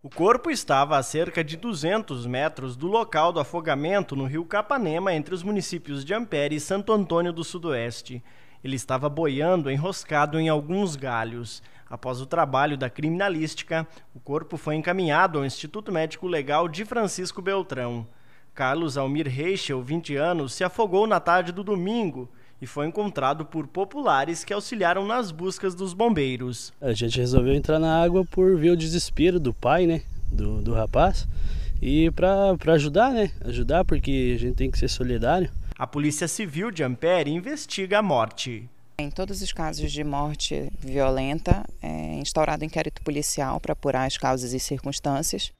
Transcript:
O corpo estava a cerca de 200 metros do local do afogamento no rio Capanema, entre os municípios de Ampere e Santo Antônio do Sudoeste. Ele estava boiando, enroscado em alguns galhos. Após o trabalho da criminalística, o corpo foi encaminhado ao Instituto Médico Legal de Francisco Beltrão. Carlos Almir Reichel, 20 anos, se afogou na tarde do domingo, e foi encontrado por populares que auxiliaram nas buscas dos bombeiros. A gente resolveu entrar na água por ver o desespero do pai, né? Do, do rapaz. E para ajudar, né? Ajudar porque a gente tem que ser solidário. A Polícia Civil de Ampere investiga a morte. Em todos os casos de morte violenta, é instaurado inquérito policial para apurar as causas e circunstâncias.